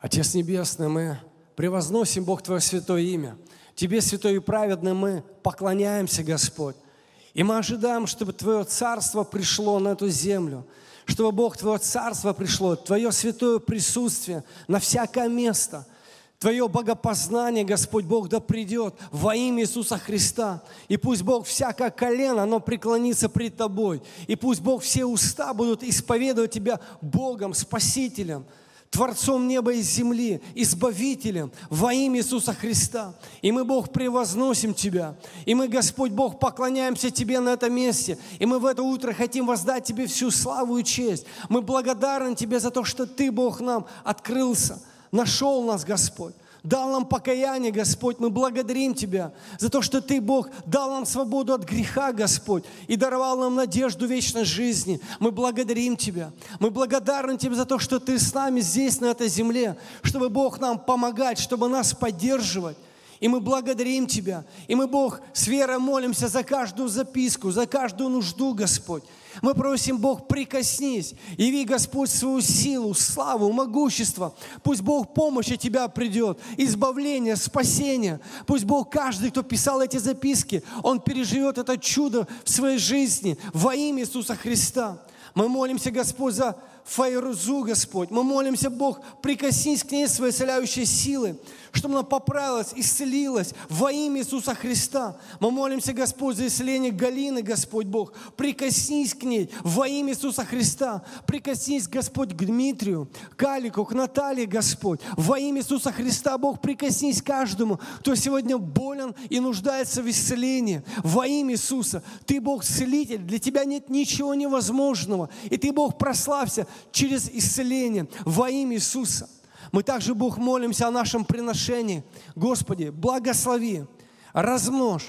Отец Небесный, мы превозносим, Бог, Твое святое имя. Тебе, святой и праведный, мы поклоняемся, Господь. И мы ожидаем, чтобы Твое Царство пришло на эту землю, чтобы, Бог, Твое Царство пришло, Твое святое присутствие на всякое место – Твое богопознание, Господь Бог, да придет во имя Иисуса Христа. И пусть Бог всякое колено, оно преклонится пред Тобой. И пусть Бог все уста будут исповедовать Тебя Богом, Спасителем. Творцом неба и земли, Избавителем во имя Иисуса Христа. И мы, Бог, превозносим Тебя. И мы, Господь Бог, поклоняемся Тебе на этом месте. И мы в это утро хотим воздать Тебе всю славу и честь. Мы благодарны Тебе за то, что Ты, Бог, нам открылся, нашел нас, Господь дал нам покаяние, Господь. Мы благодарим Тебя за то, что Ты, Бог, дал нам свободу от греха, Господь, и даровал нам надежду вечной жизни. Мы благодарим Тебя. Мы благодарны Тебе за то, что Ты с нами здесь, на этой земле, чтобы Бог нам помогать, чтобы нас поддерживать. И мы благодарим Тебя. И мы, Бог, с верой молимся за каждую записку, за каждую нужду, Господь. Мы просим, Бог, прикоснись, яви, Господь, свою силу, славу, могущество. Пусть, Бог, помощь от Тебя придет, избавление, спасение. Пусть, Бог, каждый, кто писал эти записки, он переживет это чудо в своей жизни во имя Иисуса Христа. Мы молимся, Господь, за Файрузу, Господь. Мы молимся, Бог, прикоснись к ней своей исцеляющей силы, чтобы она поправилась, исцелилась во имя Иисуса Христа. Мы молимся, Господь, за исцеление Галины, Господь Бог. Прикоснись к ней во имя Иисуса Христа. Прикоснись, Господь, к Дмитрию, к Алику, к Наталье, Господь. Во имя Иисуса Христа, Бог, прикоснись каждому, кто сегодня болен и нуждается в исцелении. Во имя Иисуса. Ты, Бог, целитель. Для Тебя нет ничего невозможного. И Ты, Бог, прославься через исцеление во имя Иисуса. Мы также, Бог, молимся о нашем приношении. Господи, благослови, размножь.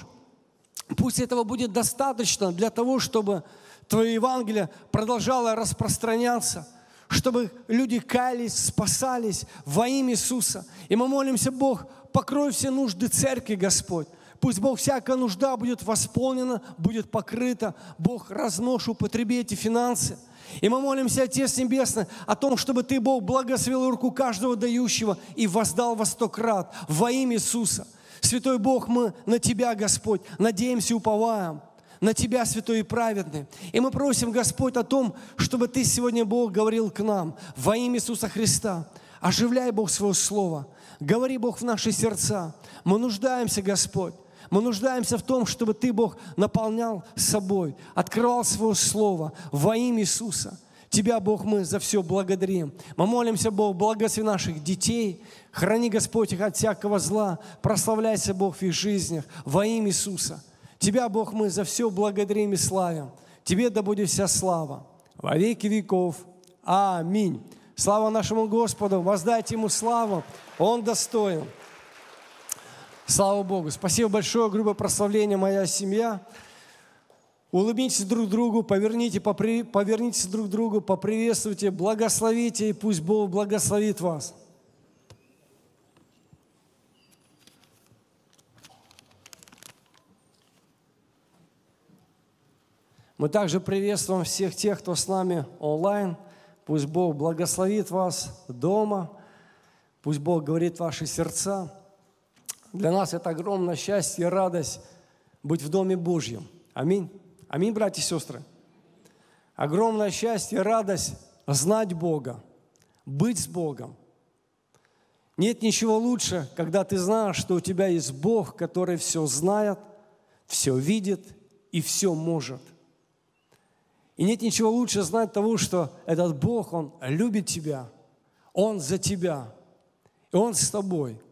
Пусть этого будет достаточно для того, чтобы Твое Евангелие продолжало распространяться – чтобы люди каялись, спасались во имя Иисуса. И мы молимся, Бог, покрой все нужды церкви, Господь. Пусть, Бог, всякая нужда будет восполнена, будет покрыта. Бог, размножь, употреби эти финансы – и мы молимся, Отец Небесный, о том, чтобы Ты, Бог, благословил руку каждого дающего и воздал во сто крат во имя Иисуса. Святой Бог, мы на Тебя, Господь, надеемся и уповаем на Тебя, Святой и Праведный. И мы просим, Господь, о том, чтобы Ты сегодня, Бог, говорил к нам во имя Иисуса Христа. Оживляй, Бог, Свое Слово. Говори, Бог, в наши сердца. Мы нуждаемся, Господь мы нуждаемся в том, чтобы Ты, Бог, наполнял собой, открывал Свое Слово во имя Иисуса. Тебя, Бог, мы за все благодарим. Мы молимся, Бог, благослови наших детей, храни, Господь, их от всякого зла, прославляйся, Бог, в их жизнях во имя Иисуса. Тебя, Бог, мы за все благодарим и славим. Тебе да будет вся слава во веки веков. Аминь. Слава нашему Господу, воздайте Ему славу, Он достоин. Слава Богу. Спасибо большое, грубо прославление «Моя семья». Улыбнитесь друг другу, поверните, попри... повернитесь друг другу, поприветствуйте, благословите, и пусть Бог благословит вас. Мы также приветствуем всех тех, кто с нами онлайн. Пусть Бог благословит вас дома. Пусть Бог говорит ваши сердца. Для нас это огромное счастье и радость быть в Доме Божьем. Аминь. Аминь, братья и сестры. Огромное счастье и радость знать Бога, быть с Богом. Нет ничего лучше, когда ты знаешь, что у тебя есть Бог, который все знает, все видит и все может. И нет ничего лучше знать того, что этот Бог, Он любит тебя, Он за тебя, и Он с тобой –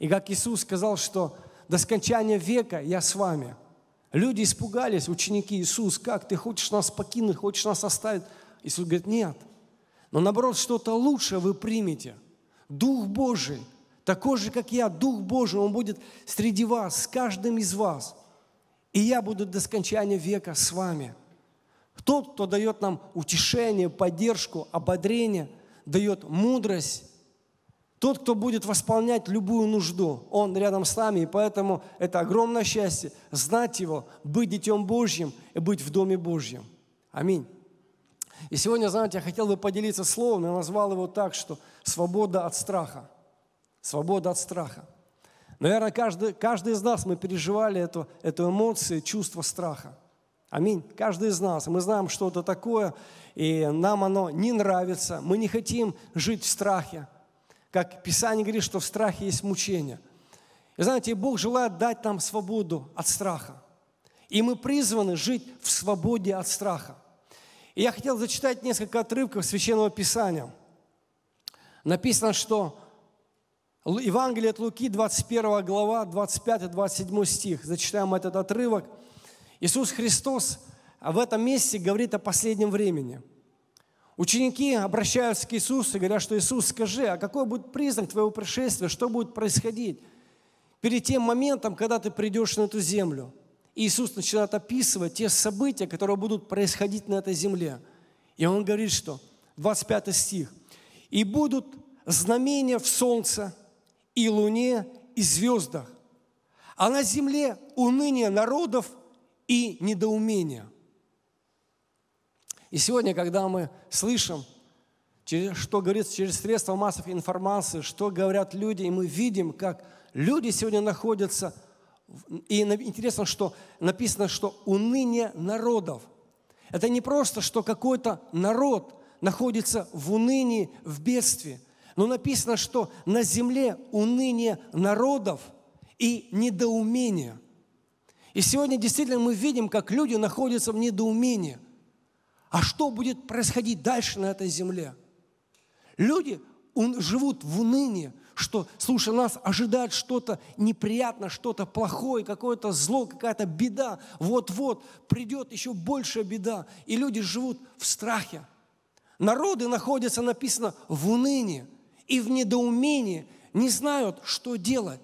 и как Иисус сказал, что до скончания века я с вами. Люди испугались, ученики, Иисус, как ты хочешь нас покинуть, хочешь нас оставить? Иисус говорит, нет. Но наоборот, что-то лучшее вы примете. Дух Божий, такой же, как я, Дух Божий, Он будет среди вас, с каждым из вас. И я буду до скончания века с вами. Тот, кто дает нам утешение, поддержку, ободрение, дает мудрость, тот, кто будет восполнять любую нужду, Он рядом с нами, и поэтому это огромное счастье знать Его, быть Детем Божьим и быть в Доме Божьем. Аминь. И сегодня, знаете, я хотел бы поделиться словом, я назвал его так, что «свобода от страха». Свобода от страха. Наверное, каждый, каждый из нас, мы переживали эту, эту эмоцию, чувство страха. Аминь. Каждый из нас, мы знаем, что это такое, и нам оно не нравится. Мы не хотим жить в страхе. Как Писание говорит, что в страхе есть мучение. И знаете, Бог желает дать нам свободу от страха. И мы призваны жить в свободе от страха. И я хотел зачитать несколько отрывков Священного Писания. Написано, что Евангелие от Луки, 21 глава, 25-27 стих. Зачитаем этот отрывок. Иисус Христос в этом месте говорит о последнем времени. Ученики обращаются к Иисусу и говорят, что Иисус, скажи, а какой будет признак твоего пришествия, что будет происходить перед тем моментом, когда ты придешь на эту землю? И Иисус начинает описывать те события, которые будут происходить на этой земле. И Он говорит, что 25 стих. «И будут знамения в солнце и луне и звездах, а на земле уныние народов и недоумение». И сегодня, когда мы слышим, что говорится через средства массовой информации, что говорят люди, и мы видим, как люди сегодня находятся. И интересно, что написано, что уныние народов. Это не просто, что какой-то народ находится в унынии, в бедстве, но написано, что на земле уныние народов и недоумение. И сегодня действительно мы видим, как люди находятся в недоумении – а что будет происходить дальше на этой земле? Люди живут в унынии, что, слушай, нас ожидает что-то неприятное, что-то плохое, какое-то зло, какая-то беда. Вот-вот придет еще большая беда. И люди живут в страхе. Народы находятся, написано, в унынии и в недоумении, не знают, что делать.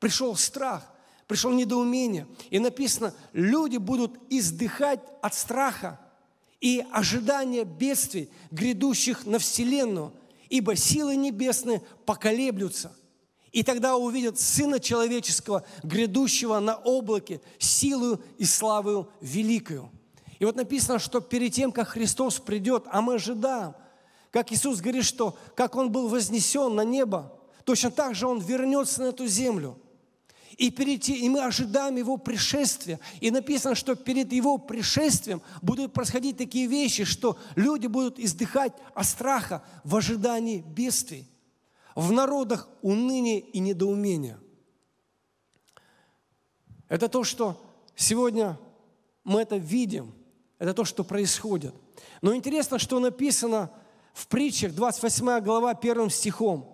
Пришел страх, пришел недоумение. И написано, люди будут издыхать от страха и ожидание бедствий, грядущих на Вселенную, ибо силы небесные поколеблются. И тогда увидят Сына Человеческого, грядущего на облаке, силою и славою великою. И вот написано, что перед тем, как Христос придет, а мы ожидаем, как Иисус говорит, что как Он был вознесен на небо, точно так же Он вернется на эту землю – и, перейти, и мы ожидаем Его пришествия. И написано, что перед Его пришествием будут происходить такие вещи, что люди будут издыхать от страха в ожидании бедствий. В народах уныние и недоумение. Это то, что сегодня мы это видим. Это то, что происходит. Но интересно, что написано в притчах, 28 глава, 1 стихом.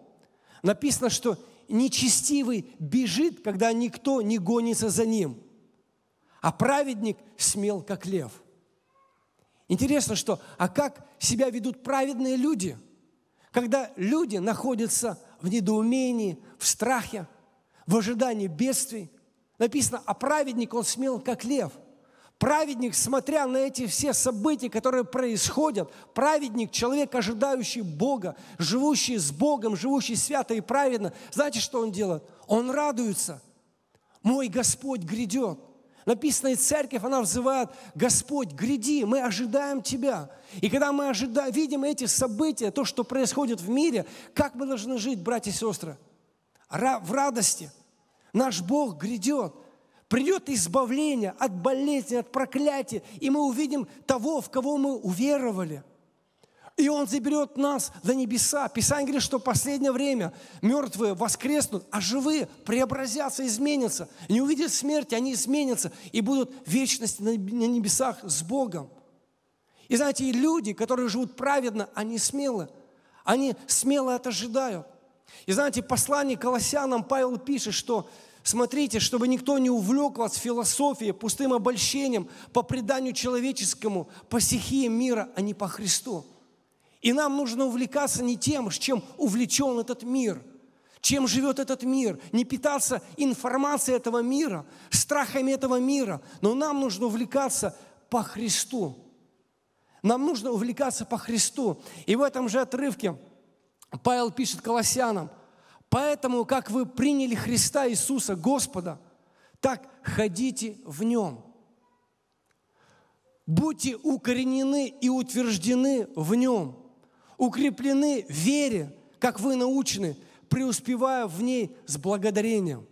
Написано, что нечестивый бежит, когда никто не гонится за ним, а праведник смел, как лев. Интересно, что, а как себя ведут праведные люди, когда люди находятся в недоумении, в страхе, в ожидании бедствий? Написано, а праведник, он смел, как лев – Праведник, смотря на эти все события, которые происходят, праведник, человек, ожидающий Бога, живущий с Богом, живущий свято и праведно, знаете, что он делает? Он радуется. Мой Господь грядет. Написано, и церковь, она взывает, Господь, гряди, мы ожидаем Тебя. И когда мы ожидаем, видим эти события, то, что происходит в мире, как мы должны жить, братья и сестры? В радости. Наш Бог грядет. Придет избавление от болезни, от проклятия, и мы увидим того, в кого мы уверовали. И Он заберет нас до небеса. Писание говорит, что в последнее время мертвые воскреснут, а живые преобразятся, изменятся. Не увидят смерти, они изменятся и будут в вечности на небесах с Богом. И знаете, и люди, которые живут праведно, они смелы. Они смело это ожидают. И знаете, послание Колоссянам Павел пишет, что Смотрите, чтобы никто не увлек вас философией, пустым обольщением, по преданию человеческому, по стихии мира, а не по Христу. И нам нужно увлекаться не тем, с чем увлечен этот мир, чем живет этот мир, не питаться информацией этого мира, страхами этого мира, но нам нужно увлекаться по Христу. Нам нужно увлекаться по Христу. И в этом же отрывке Павел пишет Колоссянам – Поэтому, как вы приняли Христа Иисуса, Господа, так ходите в Нем. Будьте укоренены и утверждены в Нем, укреплены в вере, как вы научены, преуспевая в ней с благодарением.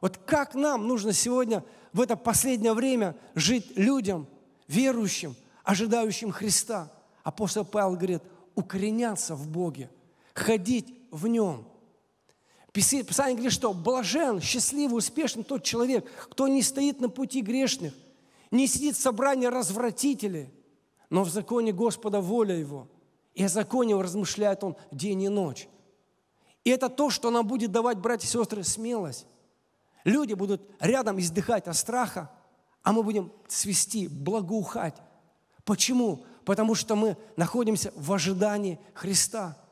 Вот как нам нужно сегодня в это последнее время жить людям, верующим, ожидающим Христа? Апостол Павел говорит, укореняться в Боге, ходить в Нем – Писание говорит, что блажен, счастливый успешен тот человек, кто не стоит на пути грешных, не сидит в собрании развратителей, но в законе Господа воля его. И о законе его размышляет он день и ночь. И это то, что нам будет давать, братья и сестры, смелость. Люди будут рядом издыхать от страха, а мы будем свести, благоухать. Почему? Потому что мы находимся в ожидании Христа –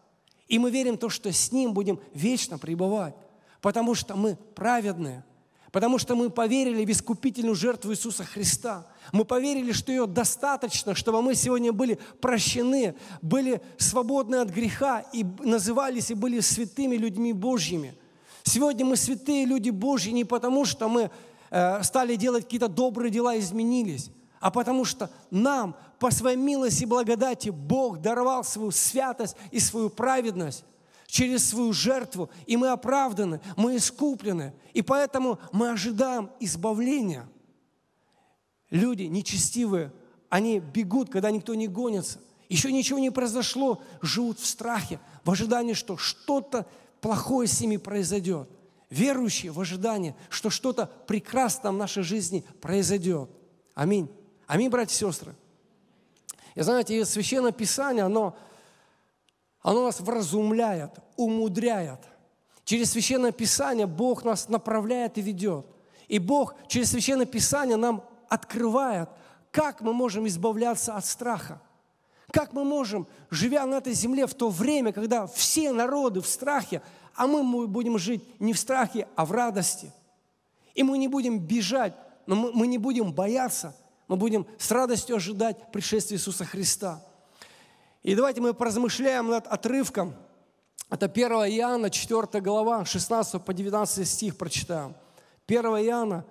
и мы верим то, что с Ним будем вечно пребывать, потому что мы праведные, потому что мы поверили в искупительную жертву Иисуса Христа. Мы поверили, что ее достаточно, чтобы мы сегодня были прощены, были свободны от греха и назывались и были святыми людьми Божьими. Сегодня мы святые люди Божьи не потому, что мы э, стали делать какие-то добрые дела, изменились а потому что нам по своей милости и благодати Бог даровал свою святость и свою праведность через свою жертву, и мы оправданы, мы искуплены, и поэтому мы ожидаем избавления. Люди нечестивые, они бегут, когда никто не гонится. Еще ничего не произошло, живут в страхе, в ожидании, что что-то плохое с ними произойдет. Верующие в ожидании, что что-то прекрасное в нашей жизни произойдет. Аминь. Аминь, братья и сестры. я знаете, и Священное Писание, оно, оно нас вразумляет, умудряет. Через Священное Писание Бог нас направляет и ведет. И Бог через Священное Писание нам открывает, как мы можем избавляться от страха. Как мы можем, живя на этой земле в то время, когда все народы в страхе, а мы будем жить не в страхе, а в радости. И мы не будем бежать, но мы не будем бояться – мы будем с радостью ожидать пришествия Иисуса Христа. И давайте мы поразмышляем над отрывком. Это 1 Иоанна, 4 глава, 16 по 19 стих прочитаем. 1 Иоанна,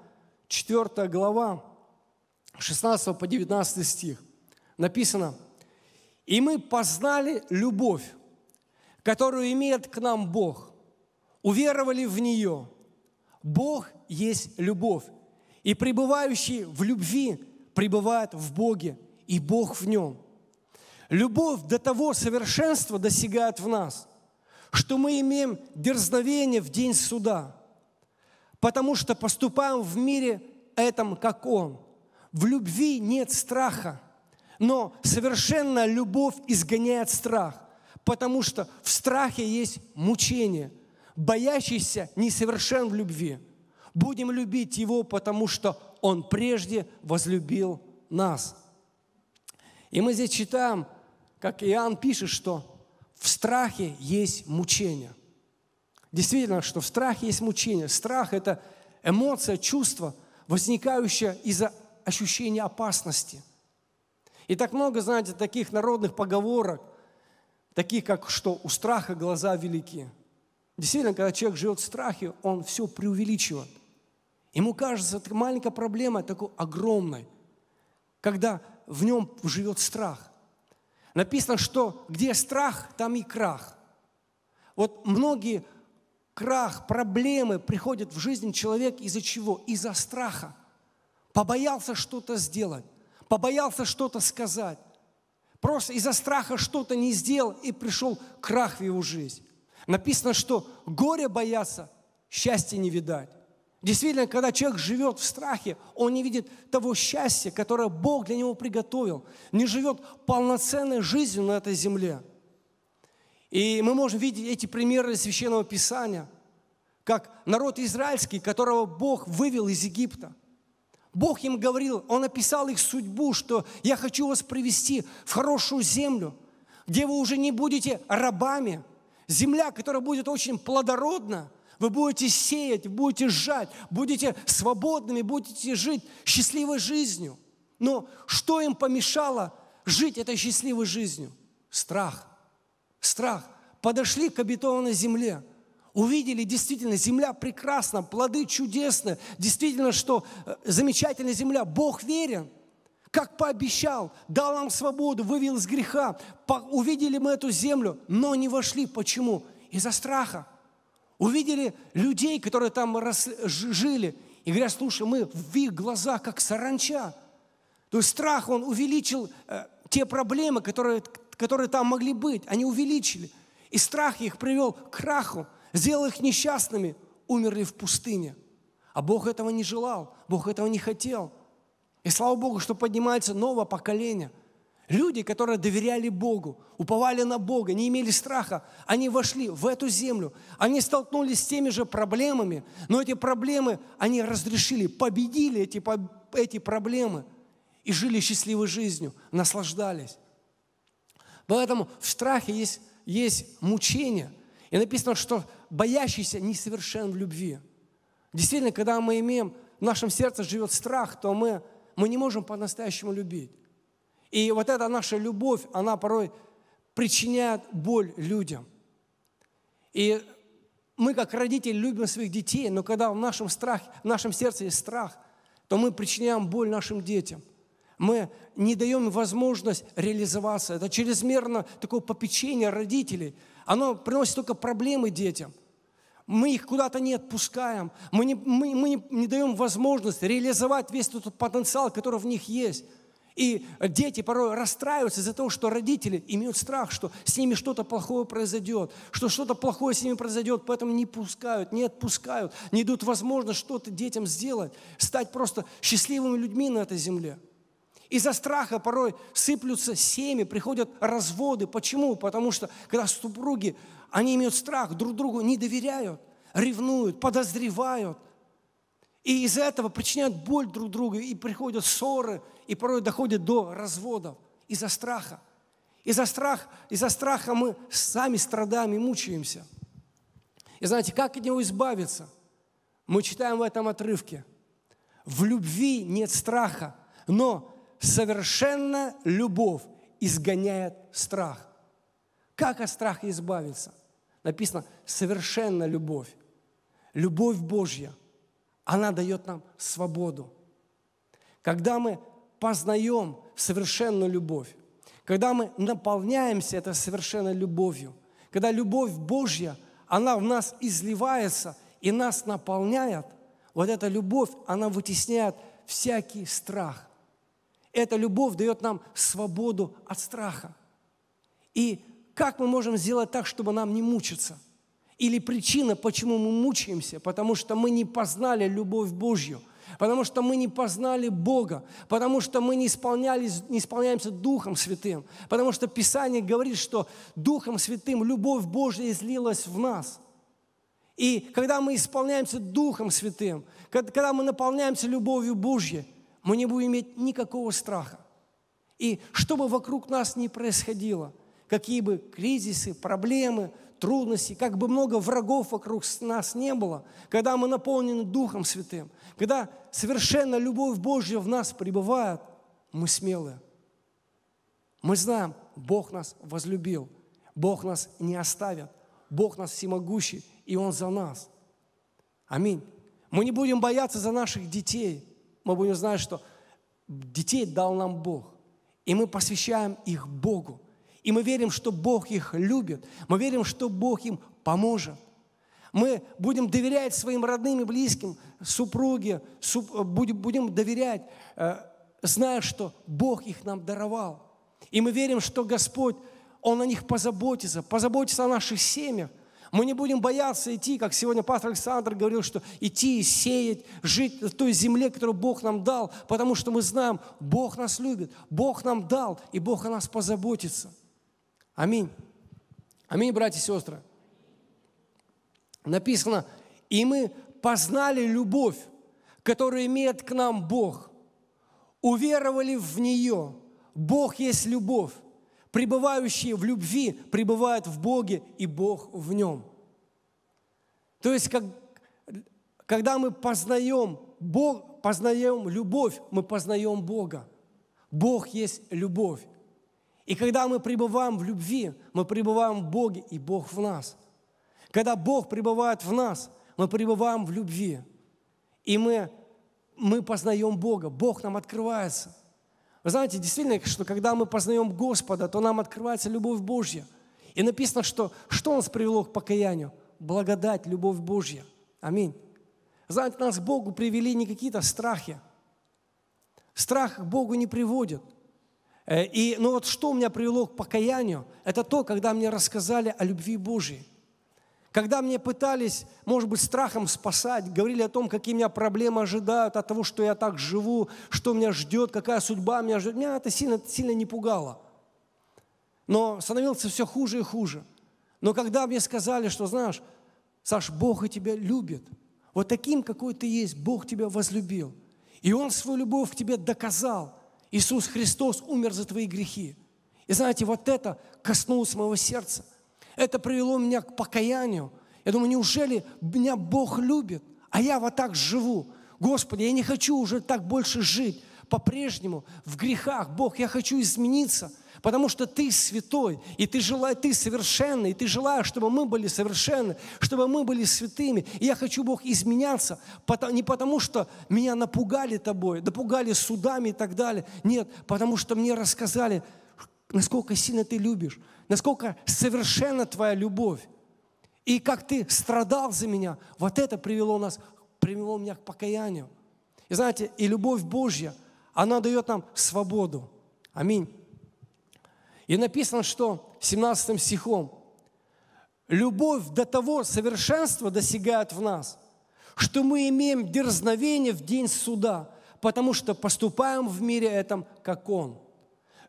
4 глава, 16 по 19 стих. Написано, «И мы познали любовь, которую имеет к нам Бог, уверовали в нее. Бог есть любовь, и пребывающий в любви пребывает в Боге, и Бог в нем. Любовь до того совершенства достигает в нас, что мы имеем дерзновение в день суда, потому что поступаем в мире этом, как Он. В любви нет страха, но совершенная любовь изгоняет страх, потому что в страхе есть мучение. Боящийся несовершен в любви. Будем любить Его, потому что он прежде возлюбил нас. И мы здесь читаем, как Иоанн пишет, что в страхе есть мучение. Действительно, что в страхе есть мучение. Страх – это эмоция, чувство, возникающее из-за ощущения опасности. И так много, знаете, таких народных поговорок, таких как, что у страха глаза велики. Действительно, когда человек живет в страхе, он все преувеличивает – Ему кажется, это маленькая проблема такой огромной, когда в нем живет страх. Написано, что где страх, там и крах. Вот многие крах, проблемы приходят в жизнь человека из-за чего? Из-за страха. Побоялся что-то сделать, побоялся что-то сказать. Просто из-за страха что-то не сделал и пришел крах в его жизнь. Написано, что горе бояться, счастья не видать. Действительно, когда человек живет в страхе, он не видит того счастья, которое Бог для него приготовил, не живет полноценной жизнью на этой земле. И мы можем видеть эти примеры из Священного Писания, как народ израильский, которого Бог вывел из Египта. Бог им говорил, Он описал их судьбу, что «я хочу вас привести в хорошую землю, где вы уже не будете рабами, земля, которая будет очень плодородна, вы будете сеять, будете жать, будете свободными, будете жить счастливой жизнью. Но что им помешало жить этой счастливой жизнью? Страх. Страх. Подошли к обетованной земле – увидели действительно, земля прекрасна, плоды чудесны, действительно, что э, замечательная земля, Бог верен, как пообещал, дал нам свободу, вывел из греха, увидели мы эту землю, но не вошли. Почему? Из-за страха увидели людей, которые там жили, и говорят, слушай, мы в их глазах как саранча. То есть страх, он увеличил э, те проблемы, которые, которые там могли быть, они увеличили. И страх их привел к краху, сделал их несчастными, умерли в пустыне. А Бог этого не желал, Бог этого не хотел. И слава Богу, что поднимается новое поколение – Люди, которые доверяли Богу, уповали на Бога, не имели страха, они вошли в эту землю, они столкнулись с теми же проблемами, но эти проблемы они разрешили, победили эти, эти проблемы и жили счастливой жизнью, наслаждались. Поэтому в страхе есть, есть мучение. И написано, что боящийся несовершен в любви. Действительно, когда мы имеем, в нашем сердце живет страх, то мы, мы не можем по-настоящему любить. И вот эта наша любовь, она порой причиняет боль людям. И мы, как родители, любим своих детей, но когда в нашем страхе, в нашем сердце есть страх, то мы причиняем боль нашим детям. Мы не даем им возможность реализоваться. Это чрезмерно такое попечение родителей. Оно приносит только проблемы детям – мы их куда-то не отпускаем, мы не, мы, мы не, не даем возможность реализовать весь тот потенциал, который в них есть. И дети порой расстраиваются из-за того, что родители имеют страх, что с ними что-то плохое произойдет, что что-то плохое с ними произойдет, поэтому не пускают, не отпускают, не идут возможность что-то детям сделать, стать просто счастливыми людьми на этой земле. Из-за страха порой сыплются семьи, приходят разводы. Почему? Потому что когда супруги, они имеют страх, друг другу не доверяют, ревнуют, подозревают – и из-за этого причиняют боль друг другу, и приходят ссоры, и порой доходят до разводов из-за страха. Из-за страха, из-за страха мы сами страдаем и мучаемся. И знаете, как от него избавиться? Мы читаем в этом отрывке. В любви нет страха, но совершенно любовь изгоняет страх. Как от страха избавиться? Написано «совершенно любовь». Любовь Божья – она дает нам свободу. Когда мы познаем совершенную любовь, когда мы наполняемся этой совершенной любовью, когда любовь Божья, она в нас изливается и нас наполняет, вот эта любовь, она вытесняет всякий страх. Эта любовь дает нам свободу от страха. И как мы можем сделать так, чтобы нам не мучиться – или причина, почему мы мучаемся, потому что мы не познали любовь Божью, потому что мы не познали Бога, потому что мы не, исполнялись, не исполняемся Духом Святым, потому что Писание говорит, что Духом Святым любовь Божья излилась в нас – и когда мы исполняемся Духом Святым, когда мы наполняемся любовью Божьей, мы не будем иметь никакого страха. И что бы вокруг нас ни происходило – какие бы кризисы, проблемы, трудности, как бы много врагов вокруг нас не было, когда мы наполнены Духом Святым, когда совершенно любовь Божья в нас пребывает, мы смелые. Мы знаем, Бог нас возлюбил, Бог нас не оставит, Бог нас всемогущий, и Он за нас. Аминь. Мы не будем бояться за наших детей. Мы будем знать, что детей дал нам Бог. И мы посвящаем их Богу. И мы верим, что Бог их любит. Мы верим, что Бог им поможет. Мы будем доверять своим родным и близким, супруге, суп, э, будем доверять, э, зная, что Бог их нам даровал. И мы верим, что Господь, Он о них позаботится, позаботится о наших семьях, мы не будем бояться идти, как сегодня пастор Александр говорил, что идти и сеять, жить в той земле, которую Бог нам дал, потому что мы знаем, Бог нас любит, Бог нам дал, и Бог о нас позаботится. Аминь. Аминь, братья и сестры. Написано, и мы познали любовь, которую имеет к нам Бог, уверовали в нее. Бог есть любовь. Пребывающие в любви пребывают в Боге, и Бог в нем. То есть, как, когда мы познаем Бог, познаем любовь, мы познаем Бога. Бог есть любовь. И когда мы пребываем в любви, мы пребываем в Боге, и Бог в нас. Когда Бог пребывает в нас, мы пребываем в любви. И мы, мы познаем Бога, Бог нам открывается. Вы знаете, действительно, что когда мы познаем Господа, то нам открывается любовь Божья. И написано, что что нас привело к покаянию? Благодать, любовь Божья. Аминь. Знаете, нас к Богу привели не какие-то страхи. Страх к Богу не приводит – Э, и, ну вот что меня привело к покаянию, это то, когда мне рассказали о любви Божьей. Когда мне пытались, может быть, страхом спасать, говорили о том, какие меня проблемы ожидают, от того, что я так живу, что меня ждет, какая судьба меня ждет. Меня это сильно, сильно не пугало. Но становилось все хуже и хуже. Но когда мне сказали, что, знаешь, Саш, Бог и тебя любит, вот таким, какой ты есть, Бог тебя возлюбил. И Он свою любовь к тебе доказал – Иисус Христос умер за твои грехи. И знаете, вот это коснулось моего сердца. Это привело меня к покаянию. Я думаю, неужели меня Бог любит, а я вот так живу? Господи, я не хочу уже так больше жить по-прежнему в грехах. Бог, я хочу измениться – потому что Ты святой, и Ты желаешь, Ты совершенный, и Ты желаешь, чтобы мы были совершенны, чтобы мы были святыми. И я хочу, Бог, изменяться, не потому что меня напугали Тобой, напугали судами и так далее. Нет, потому что мне рассказали, насколько сильно Ты любишь, насколько совершенна Твоя любовь. И как ты страдал за меня, вот это привело нас, привело меня к покаянию. И знаете, и любовь Божья, она дает нам свободу. Аминь. И написано, что 17 стихом, «Любовь до того совершенства досягает в нас, что мы имеем дерзновение в день суда, потому что поступаем в мире этом, как Он».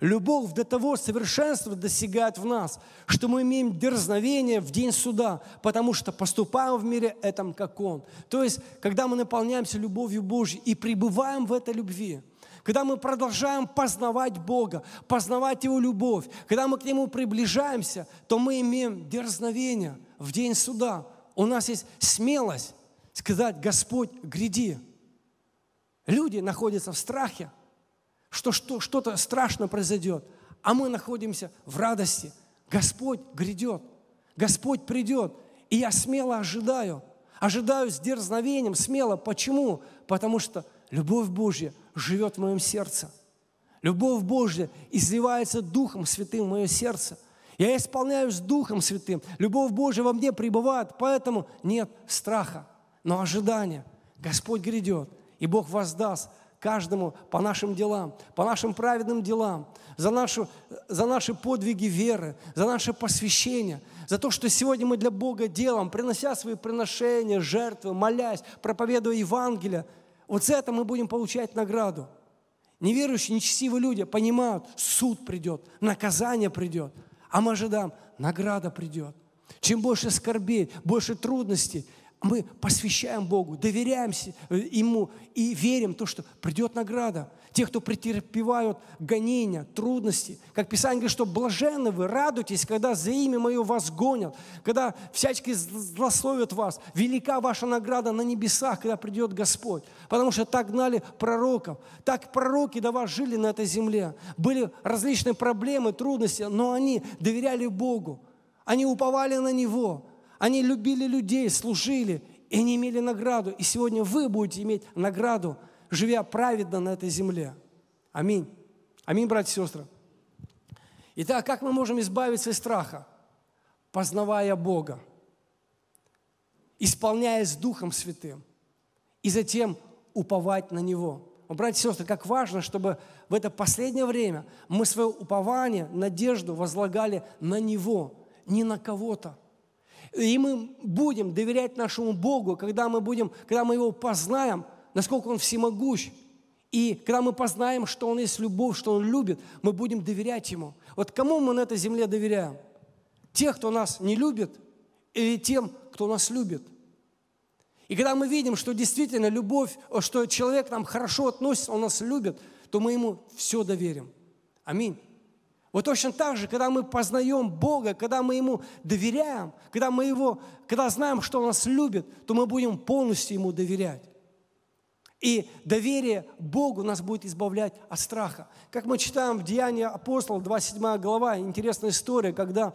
Любовь до того совершенства досягает в нас, что мы имеем дерзновение в день суда, потому что поступаем в мире этом, как Он. То есть, когда мы наполняемся любовью Божьей и пребываем в этой любви – когда мы продолжаем познавать Бога, познавать Его любовь, когда мы к Нему приближаемся, то мы имеем дерзновение в день суда. У нас есть смелость сказать, Господь, гряди. Люди находятся в страхе, что что-то страшно произойдет, а мы находимся в радости. Господь грядет, Господь придет, и я смело ожидаю, ожидаю с дерзновением, смело. Почему? Потому что – любовь Божья живет в моем сердце. Любовь Божья изливается Духом Святым в мое сердце. Я исполняюсь Духом Святым. Любовь Божья во мне пребывает, поэтому нет страха, но ожидание. Господь грядет, и Бог воздаст каждому по нашим делам, по нашим праведным делам, за, нашу, за наши подвиги веры, за наше посвящение, за то, что сегодня мы для Бога делаем, принося свои приношения, жертвы, молясь, проповедуя Евангелие – вот за это мы будем получать награду. Неверующие, нечестивые люди понимают, суд придет, наказание придет. А мы ожидаем, награда придет. Чем больше скорбей, больше трудностей, мы посвящаем Богу, доверяемся э, Ему и верим в то, что придет награда. Те, кто претерпевают гонения, трудности. Как Писание говорит, что блаженны вы, радуйтесь, когда за имя Мое вас гонят, когда всячески злословят вас. Велика ваша награда на небесах, когда придет Господь. Потому что так гнали пророков. Так пророки до вас жили на этой земле. Были различные проблемы, трудности, но они доверяли Богу. Они уповали на Него. Они любили людей, служили, и они имели награду. И сегодня вы будете иметь награду, живя праведно на этой земле. Аминь. Аминь, братья и сестры. Итак, как мы можем избавиться от страха? Познавая Бога, исполняясь Духом Святым, и затем уповать на Него. Братья и сестры, как важно, чтобы в это последнее время мы свое упование, надежду возлагали на Него, не на кого-то – и мы будем доверять нашему Богу, когда мы, будем, когда мы Его познаем, насколько Он всемогущ. И когда мы познаем, что Он есть любовь, что Он любит, мы будем доверять Ему. Вот кому мы на этой земле доверяем? Тех, кто нас не любит, или тем, кто нас любит? И когда мы видим, что действительно любовь, что человек нам хорошо относится, он нас любит, то мы ему все доверим. Аминь. Вот точно так же, когда мы познаем Бога, когда мы Ему доверяем, когда мы Его, когда знаем, что Он нас любит, то мы будем полностью Ему доверять. И доверие Богу нас будет избавлять от страха. Как мы читаем в Деянии апостолов, 27 глава, интересная история, когда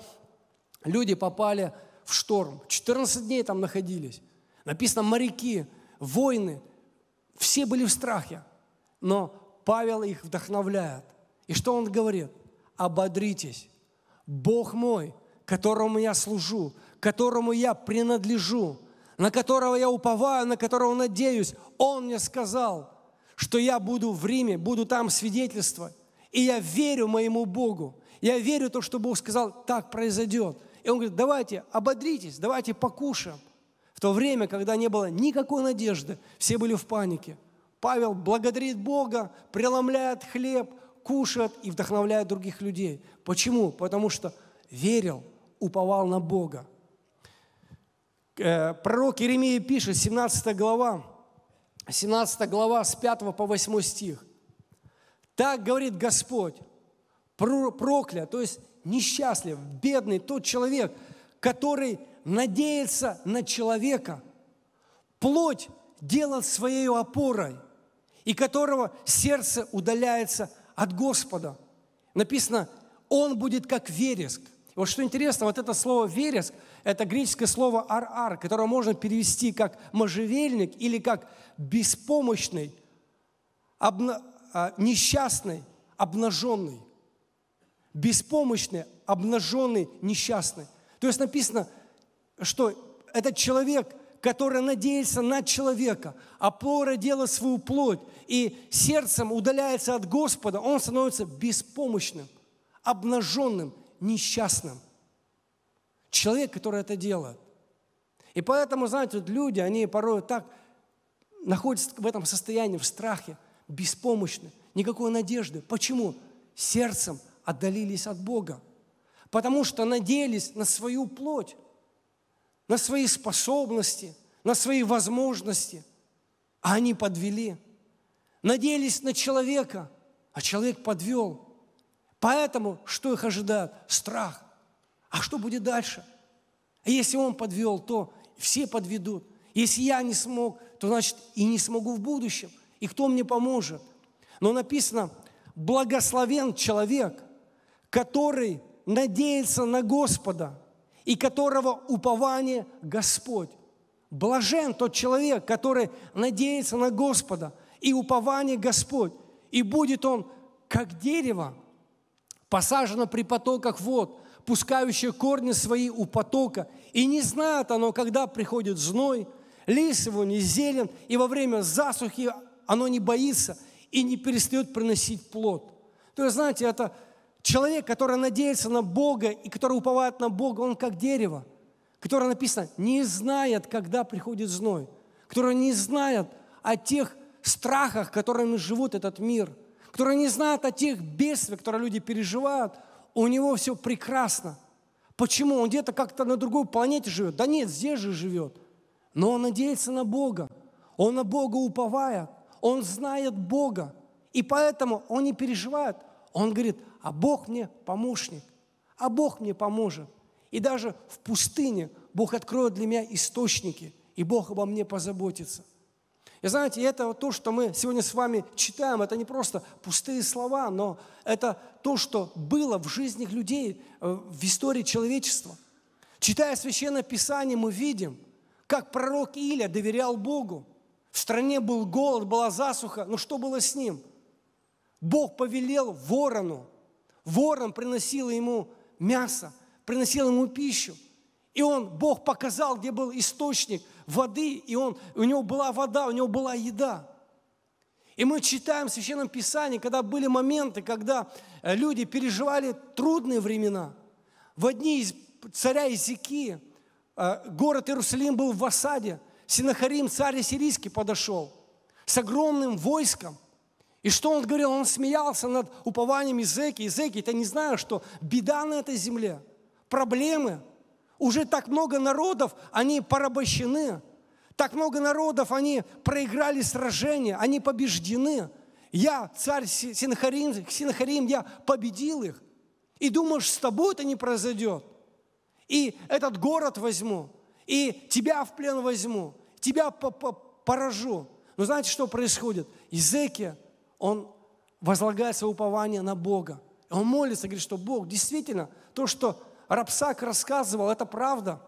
люди попали в шторм. 14 дней там находились. Написано, моряки, войны, все были в страхе. Но Павел их вдохновляет. И что он говорит? ободритесь. Бог мой, которому я служу, которому я принадлежу, на которого я уповаю, на которого надеюсь, Он мне сказал, что я буду в Риме, буду там свидетельство, И я верю моему Богу. Я верю в то, что Бог сказал, так произойдет. И он говорит, давайте ободритесь, давайте покушаем. В то время, когда не было никакой надежды, все были в панике. Павел благодарит Бога, преломляет хлеб, кушает и вдохновляют других людей. Почему? Потому что верил, уповал на Бога. Э, пророк Иеремия пишет, 17 глава, 17 глава с 5 по 8 стих. Так говорит Господь, проклят, то есть несчастлив, бедный тот человек, который надеется на человека, плоть делает своей опорой, и которого сердце удаляется от Господа. Написано, он будет как вереск. вот что интересно, вот это слово «вереск» – это греческое слово «ар-ар», которое можно перевести как «можжевельник» или как «беспомощный», обна... А, «несчастный», «обнаженный». Беспомощный, обнаженный, несчастный. То есть написано, что этот человек – который надеется на человека, а плора свою плоть, и сердцем удаляется от Господа, он становится беспомощным, обнаженным, несчастным. Человек, который это делает. И поэтому, знаете, вот люди, они порой так находятся в этом состоянии, в страхе, беспомощны, никакой надежды. Почему? Сердцем отдалились от Бога, потому что надеялись на свою плоть на свои способности, на свои возможности. А они подвели. Надеялись на человека, а человек подвел. Поэтому что их ожидает? Страх. А что будет дальше? А если он подвел, то все подведут. Если я не смог, то значит и не смогу в будущем. И кто мне поможет? Но написано, благословен человек, который надеется на Господа и которого упование Господь. Блажен тот человек, который надеется на Господа и упование Господь, и будет он, как дерево, посажено при потоках вод, пускающее корни свои у потока, и не знает оно, когда приходит зной, лес его не зелен, и во время засухи оно не боится и не перестает приносить плод. То есть, знаете, это Человек, который надеется на Бога и который уповает на Бога, он как дерево, которое написано, не знает, когда приходит зной, которое не знает о тех страхах, которыми живут этот мир, которое не знает о тех бедствиях, которые люди переживают, у него все прекрасно. Почему? Он где-то как-то на другой планете живет. Да нет, здесь же живет. Но он надеется на Бога. Он на Бога уповает. Он знает Бога. И поэтому он не переживает. Он говорит – а Бог мне помощник, а Бог мне поможет. И даже в пустыне Бог откроет для меня источники, и Бог обо мне позаботится. И знаете, это вот то, что мы сегодня с вами читаем, это не просто пустые слова, но это то, что было в жизнях людей, э, в истории человечества. Читая Священное Писание, мы видим, как пророк Иля доверял Богу. В стране был голод, была засуха, но что было с ним? Бог повелел ворону Ворон приносил ему мясо, приносил ему пищу. И он, Бог показал, где был источник воды, и он, у него была вода, у него была еда. И мы читаем в Священном Писании, когда были моменты, когда э, люди переживали трудные времена. В одни из царя Изики э, город Иерусалим был в осаде. Синахарим, царь сирийский, подошел с огромным войском – и что он говорил? Он смеялся над упованием Изеки. Изеки, ты не знаешь, что беда на этой земле, проблемы. Уже так много народов, они порабощены. Так много народов, они проиграли сражения, они побеждены. Я, царь Синхарим, Синхарим, я победил их. И думаешь, с тобой это не произойдет. И этот город возьму, и тебя в плен возьму, тебя поражу. Но знаете, что происходит? Изекия он возлагает свое упование на Бога. Он молится, говорит, что Бог, действительно, то, что Рапсак рассказывал, это правда.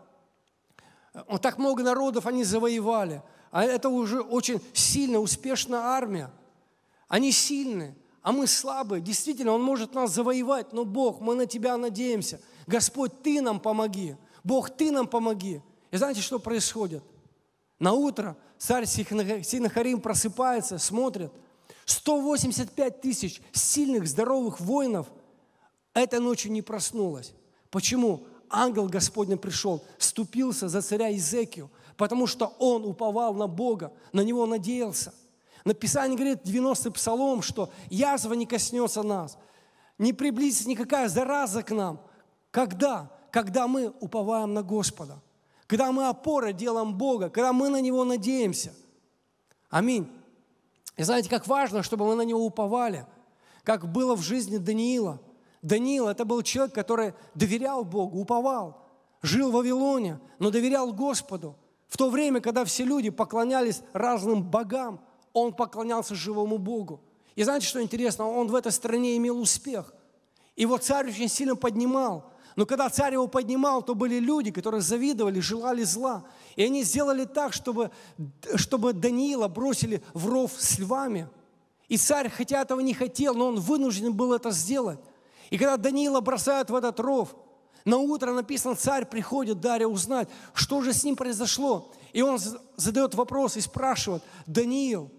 Он так много народов они завоевали. А это уже очень сильная, успешная армия. Они сильны, а мы слабые. Действительно, Он может нас завоевать, но Бог, мы на Тебя надеемся. Господь, Ты нам помоги. Бог, Ты нам помоги. И знаете, что происходит? На утро царь Синахарим просыпается, смотрит, 185 тысяч сильных, здоровых воинов этой ночью не проснулось. Почему? Ангел Господень пришел, ступился за царя Изекию, потому что он уповал на Бога, на него надеялся. Написание говорит, 90-й псалом, что язва не коснется нас, не приблизится никакая зараза к нам. Когда? Когда мы уповаем на Господа, когда мы опора делаем Бога, когда мы на Него надеемся. Аминь. И знаете, как важно, чтобы мы на него уповали, как было в жизни Даниила. Даниил – это был человек, который доверял Богу, уповал, жил в Вавилоне, но доверял Господу. В то время, когда все люди поклонялись разным богам, он поклонялся живому Богу. И знаете, что интересно? Он в этой стране имел успех. Его царь очень сильно поднимал – но когда царь его поднимал, то были люди, которые завидовали, желали зла. И они сделали так, чтобы, чтобы Даниила бросили в ров с львами. И царь, хотя этого не хотел, но он вынужден был это сделать. И когда Даниила бросают в этот ров, на утро написано, царь приходит Дарья узнать, что же с ним произошло. И он задает вопрос и спрашивает, Даниил,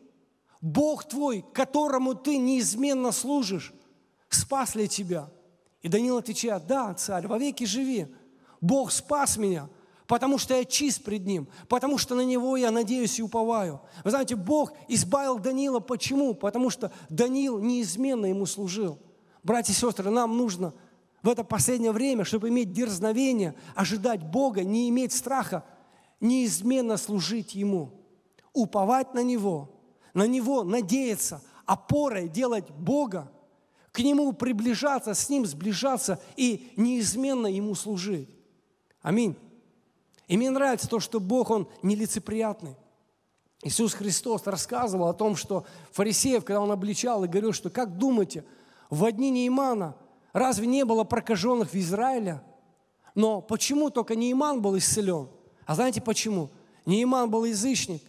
Бог твой, которому ты неизменно служишь, спас ли тебя? И Даниил отвечает, да, царь, вовеки живи. Бог спас меня, потому что я чист пред Ним, потому что на Него я надеюсь и уповаю. Вы знаете, Бог избавил Даниила. Почему? Потому что Даниил неизменно Ему служил. Братья и сестры, нам нужно в это последнее время, чтобы иметь дерзновение, ожидать Бога, не иметь страха, неизменно служить Ему, уповать на Него, на Него надеяться, опорой делать Бога – к Нему приближаться, с Ним сближаться и неизменно Ему служить. Аминь. И мне нравится то, что Бог, Он нелицеприятный. Иисус Христос рассказывал о том, что фарисеев, когда Он обличал и говорил, что как думаете, в одни Неймана разве не было прокаженных в Израиле? Но почему только Нейман был исцелен? А знаете почему? Нейман был язычник,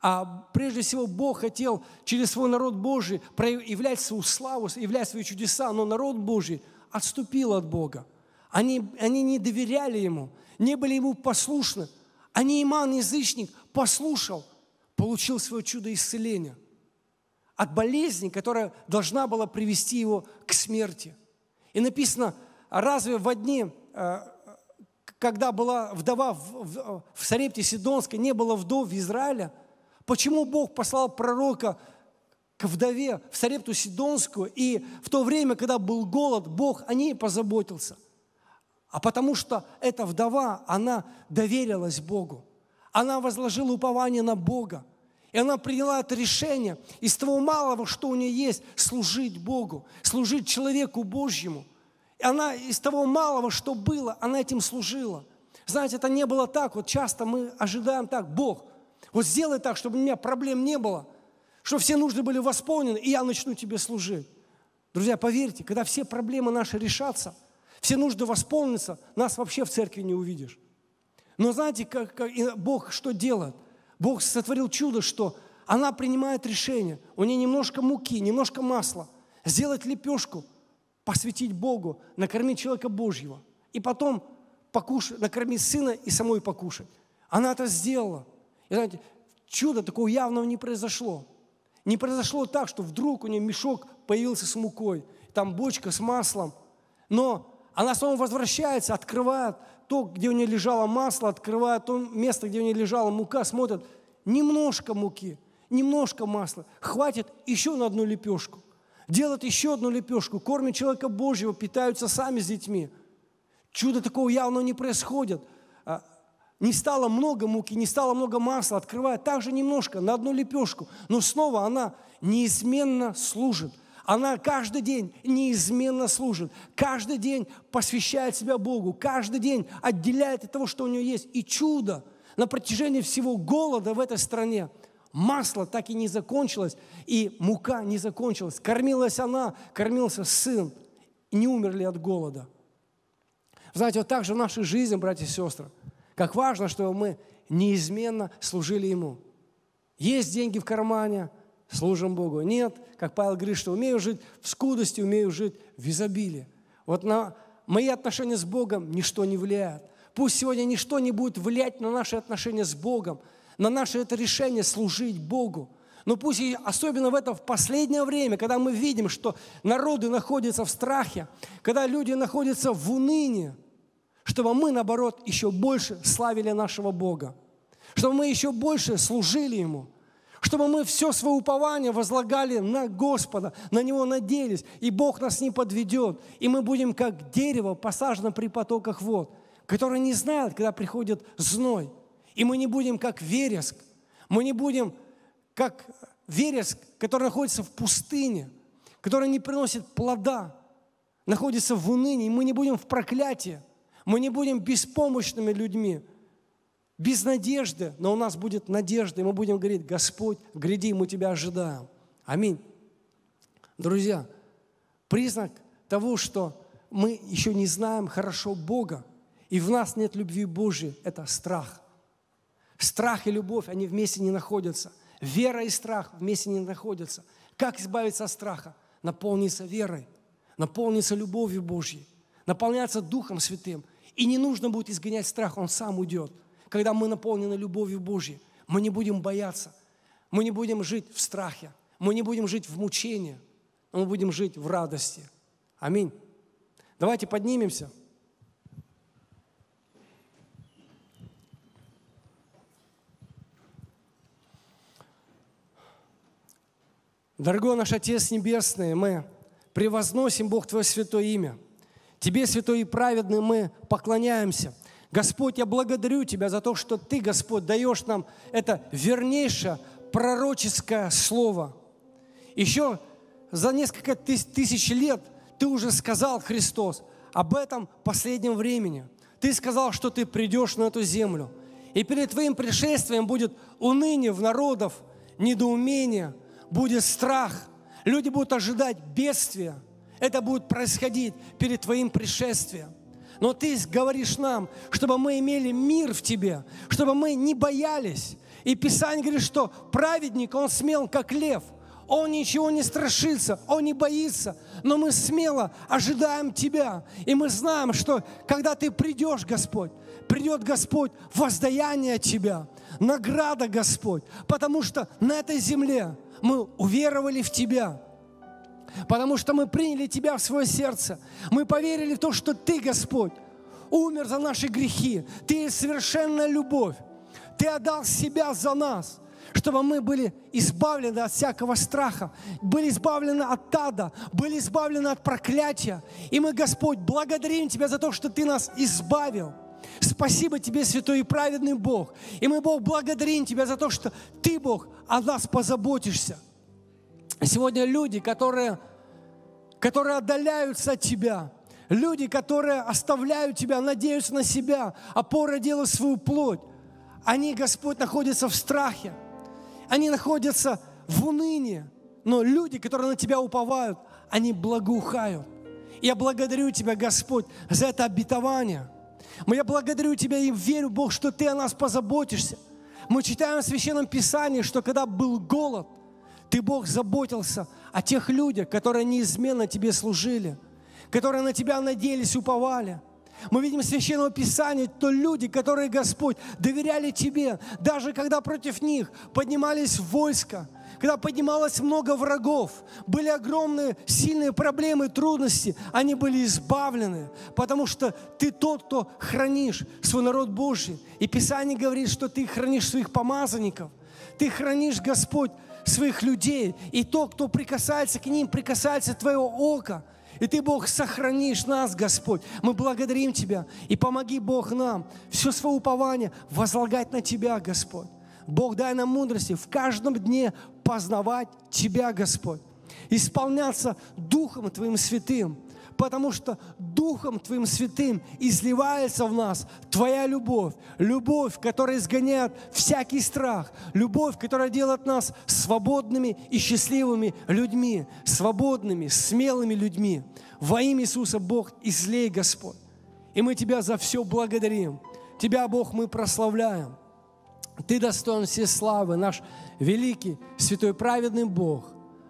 а прежде всего Бог хотел через свой народ Божий проявлять свою славу, являть свои чудеса, но народ Божий отступил от Бога. Они, они не доверяли Ему, не были Ему послушны. А Нейман, язычник, послушал, получил свое чудо исцеления от болезни, которая должна была привести его к смерти. И написано, разве в одни э, когда была вдова в, в, в Сарепте Сидонской, не было вдов в Израиле? Почему Бог послал пророка к вдове в Сарепту Сидонскую, и в то время, когда был голод, Бог о ней позаботился? А потому что эта вдова, она доверилась Богу. Она возложила упование на Бога. И она приняла это решение из того малого, что у нее есть, служить Богу, служить человеку Божьему. И она из того малого, что было, она этим служила. Знаете, это не было так. Вот часто мы ожидаем так, Бог, вот сделай так, чтобы у меня проблем не было, чтобы все нужды были восполнены, и я начну тебе служить. Друзья, поверьте, когда все проблемы наши решатся, все нужды восполнятся, нас вообще в церкви не увидишь. Но знаете, как, как Бог что делает? Бог сотворил чудо, что она принимает решение. У нее немножко муки, немножко масла. Сделать лепешку, посвятить Богу, накормить человека Божьего. И потом покушать, накормить сына и самой покушать. Она это сделала. И знаете, чуда такого явного не произошло. Не произошло так, что вдруг у нее мешок появился с мукой, там бочка с маслом. Но она снова возвращается, открывает то, где у нее лежало масло, открывает то место, где у нее лежала мука, смотрит, немножко муки, немножко масла, хватит еще на одну лепешку. Делают еще одну лепешку, кормят человека Божьего, питаются сами с детьми. Чудо такого явно не происходит – не стало много муки, не стало много масла, открывает также немножко, на одну лепешку, но снова она неизменно служит. Она каждый день неизменно служит, каждый день посвящает себя Богу, каждый день отделяет от того, что у нее есть. И чудо на протяжении всего голода в этой стране масло так и не закончилось, и мука не закончилась. Кормилась она, кормился сын, и не умерли от голода. Знаете, вот так же в нашей жизни, братья и сестры – как важно, чтобы мы неизменно служили Ему. Есть деньги в кармане, служим Богу. Нет, как Павел говорит, что умею жить в скудости, умею жить в изобилии. Вот на мои отношения с Богом ничто не влияет. Пусть сегодня ничто не будет влиять на наши отношения с Богом, на наше это решение служить Богу. Но пусть и особенно в это в последнее время, когда мы видим, что народы находятся в страхе, когда люди находятся в унынии – чтобы мы, наоборот, еще больше славили нашего Бога, чтобы мы еще больше служили Ему, чтобы мы все свое упование возлагали на Господа, на Него надеялись, и Бог нас не подведет, и мы будем как дерево, посажено при потоках вод, которое не знает, когда приходит зной, и мы не будем как вереск, мы не будем как вереск, который находится в пустыне, который не приносит плода, находится в унынии, мы не будем в проклятии – мы не будем беспомощными людьми, без надежды, но у нас будет надежда, и мы будем говорить, Господь, гряди, мы Тебя ожидаем. Аминь. Друзья, признак того, что мы еще не знаем хорошо Бога, и в нас нет любви Божьей, это страх. Страх и любовь, они вместе не находятся. Вера и страх вместе не находятся. Как избавиться от страха? Наполниться верой, наполниться любовью Божьей, наполняться Духом Святым, и не нужно будет изгонять страх, он сам уйдет. Когда мы наполнены любовью Божьей, мы не будем бояться, мы не будем жить в страхе, мы не будем жить в мучении, но мы будем жить в радости. Аминь. Давайте поднимемся. Дорогой наш Отец Небесный, мы превозносим, Бог, Твое святое имя – Тебе, святой и праведный, мы поклоняемся. Господь, я благодарю Тебя за то, что Ты, Господь, даешь нам это вернейшее пророческое слово. Еще за несколько тысяч лет Ты уже сказал, Христос, об этом последнем времени. Ты сказал, что Ты придешь на эту землю. И перед Твоим пришествием будет уныние в народов, недоумение, будет страх. Люди будут ожидать бедствия – это будет происходить перед Твоим пришествием. Но Ты говоришь нам, чтобы мы имели мир в Тебе, чтобы мы не боялись. И Писание говорит, что праведник, он смел, как лев. Он ничего не страшится, он не боится, но мы смело ожидаем Тебя. И мы знаем, что когда Ты придешь, Господь, придет, Господь, воздаяние Тебя, награда, Господь, потому что на этой земле мы уверовали в Тебя – потому что мы приняли Тебя в свое сердце. Мы поверили в то, что Ты, Господь, умер за наши грехи. Ты совершенная любовь. Ты отдал себя за нас, чтобы мы были избавлены от всякого страха, были избавлены от тада, были избавлены от проклятия. И мы, Господь, благодарим Тебя за то, что Ты нас избавил. Спасибо Тебе, святой и праведный Бог. И мы, Бог, благодарим Тебя за то, что Ты, Бог, о нас позаботишься – Сегодня люди, которые, которые отдаляются от Тебя, люди, которые оставляют Тебя, надеются на себя, опора делают свою плоть, они, Господь, находятся в страхе, они находятся в унынии, но люди, которые на Тебя уповают, они благоухают. Я благодарю Тебя, Господь, за это обетование. Я благодарю Тебя и верю, Бог, что Ты о нас позаботишься. Мы читаем в Священном Писании, что когда был голод – ты, Бог, заботился о тех людях, которые неизменно Тебе служили, которые на Тебя надеялись, уповали – мы видим Священного Писания, то люди, которые, Господь, доверяли Тебе, даже когда против них поднимались войска, когда поднималось много врагов, были огромные, сильные проблемы, трудности, они были избавлены, потому что Ты тот, кто хранишь свой народ Божий. И Писание говорит, что Ты хранишь своих помазанников, Ты хранишь, Господь, своих людей, и то, кто прикасается к ним, прикасается твоего ока. И ты, Бог, сохранишь нас, Господь. Мы благодарим Тебя. И помоги, Бог, нам все свое упование возлагать на Тебя, Господь. Бог, дай нам мудрости в каждом дне познавать Тебя, Господь. Исполняться Духом Твоим Святым – потому что Духом Твоим Святым изливается в нас Твоя любовь, любовь, которая изгоняет всякий страх, любовь, которая делает нас свободными и счастливыми людьми, свободными, смелыми людьми. Во имя Иисуса Бог излей, Господь. И мы Тебя за все благодарим. Тебя, Бог, мы прославляем. Ты достоин всей славы, наш великий, святой, праведный Бог,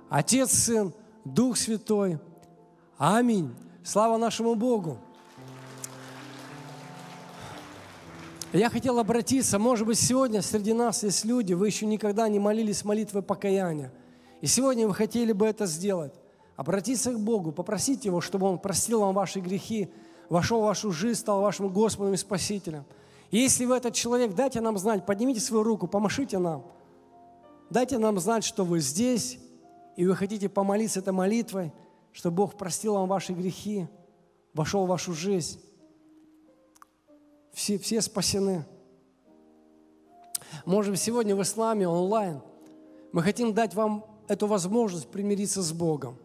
Отец, Сын, Дух Святой – Аминь. Слава нашему Богу. Я хотел обратиться, может быть, сегодня среди нас есть люди, вы еще никогда не молились молитвой покаяния. И сегодня вы хотели бы это сделать. Обратиться к Богу, попросить Его, чтобы Он простил вам ваши грехи, вошел в вашу жизнь, стал вашим Господом и Спасителем. И если вы этот человек, дайте нам знать, поднимите свою руку, помашите нам. Дайте нам знать, что вы здесь, и вы хотите помолиться этой молитвой – что Бог простил вам ваши грехи, вошел в вашу жизнь. Все, все спасены. Можем сегодня в исламе онлайн. Мы хотим дать вам эту возможность примириться с Богом.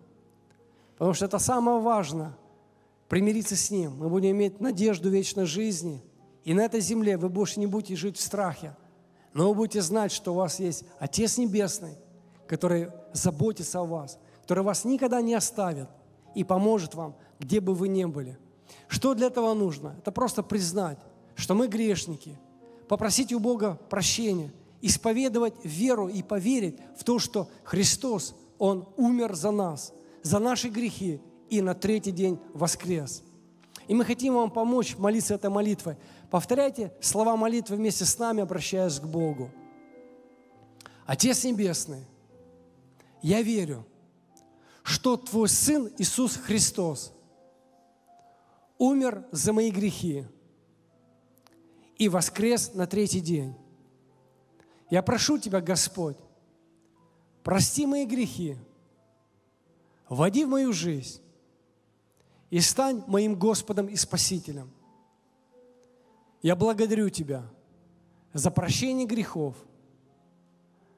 Потому что это самое важное – примириться с Ним. Мы будем иметь надежду вечной жизни. И на этой земле вы больше не будете жить в страхе. Но вы будете знать, что у вас есть Отец Небесный, который заботится о вас – который вас никогда не оставит и поможет вам, где бы вы ни были. Что для этого нужно? Это просто признать, что мы грешники, попросить у Бога прощения, исповедовать веру и поверить в то, что Христос, Он умер за нас, за наши грехи и на третий день воскрес. И мы хотим вам помочь молиться этой молитвой. Повторяйте слова молитвы вместе с нами, обращаясь к Богу. Отец Небесный, я верю – что твой Сын Иисус Христос умер за мои грехи и воскрес на третий день. Я прошу Тебя, Господь, прости мои грехи, води в мою жизнь и стань моим Господом и Спасителем. Я благодарю Тебя за прощение грехов,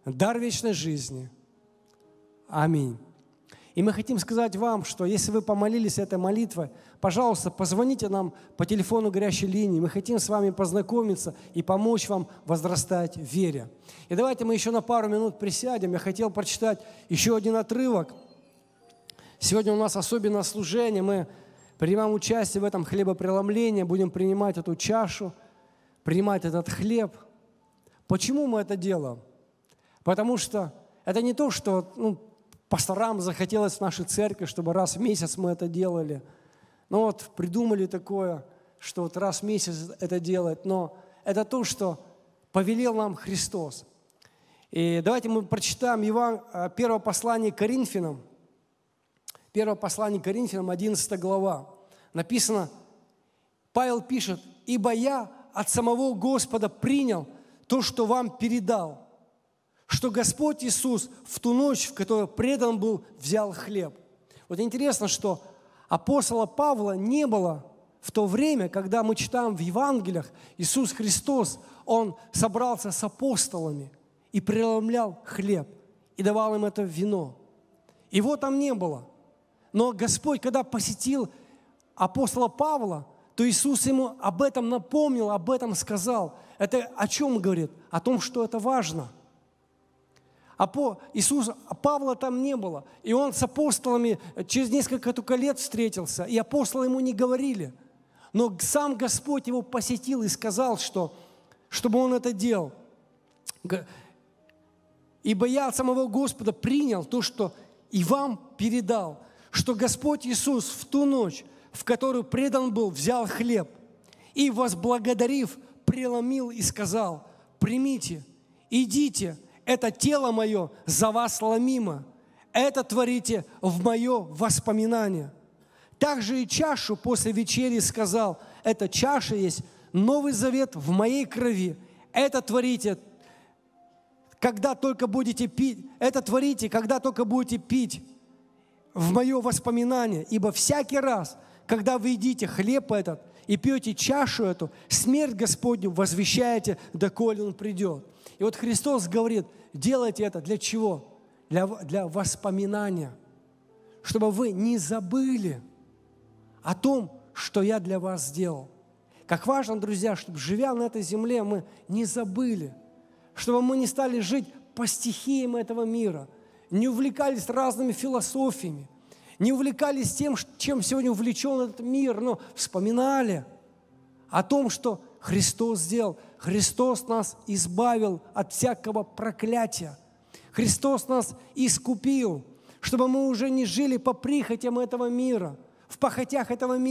дар вечной жизни. Аминь. И мы хотим сказать вам, что если вы помолились этой молитвой, пожалуйста, позвоните нам по телефону горящей линии. Мы хотим с вами познакомиться и помочь вам возрастать в вере. И давайте мы еще на пару минут присядем. Я хотел прочитать еще один отрывок. Сегодня у нас особенно служение. Мы принимаем участие в этом хлебопреломлении, будем принимать эту чашу, принимать этот хлеб. Почему мы это делаем? Потому что это не то, что ну, пасторам захотелось в нашей церкви, чтобы раз в месяц мы это делали. Ну вот придумали такое, что вот раз в месяц это делать, но это то, что повелел нам Христос. И давайте мы прочитаем Иван, э, первое послание Коринфянам, первое послание Коринфянам, 11 глава. Написано, Павел пишет, «Ибо я от самого Господа принял то, что вам передал, что Господь Иисус в ту ночь, в которую предан был, взял хлеб. Вот интересно, что апостола Павла не было в то время, когда мы читаем в Евангелиях, Иисус Христос, Он собрался с апостолами и преломлял хлеб и давал им это вино. Его там не было. Но Господь, когда посетил апостола Павла, то Иисус ему об этом напомнил, об этом сказал. Это о чем говорит? О том, что это важно – а по Иисуса, а Павла там не было. И он с апостолами э, через несколько только лет встретился, и апостолы ему не говорили. Но сам Господь его посетил и сказал, что, чтобы он это делал. Ибо я от самого Господа принял то, что и вам передал, что Господь Иисус в ту ночь, в которую предан был, взял хлеб и, возблагодарив, преломил и сказал, «Примите, идите, это тело мое за вас ломимо, это творите в мое воспоминание. Также и чашу после вечери сказал, эта чаша есть новый завет в моей крови. Это творите, когда только будете пить, это творите, когда только будете пить в мое воспоминание, ибо всякий раз, когда вы едите хлеб этот и пьете чашу эту, смерть Господню возвещаете, доколе Он придет». И вот Христос говорит, делайте это для чего? Для, для воспоминания, чтобы вы не забыли о том, что я для вас сделал. Как важно, друзья, чтобы, живя на этой земле, мы не забыли, чтобы мы не стали жить по стихиям этого мира, не увлекались разными философиями, не увлекались тем, чем сегодня увлечен этот мир, но вспоминали о том, что Христос сделал. Христос нас избавил от всякого проклятия. Христос нас искупил, чтобы мы уже не жили по прихотям этого мира, в похотях этого мира.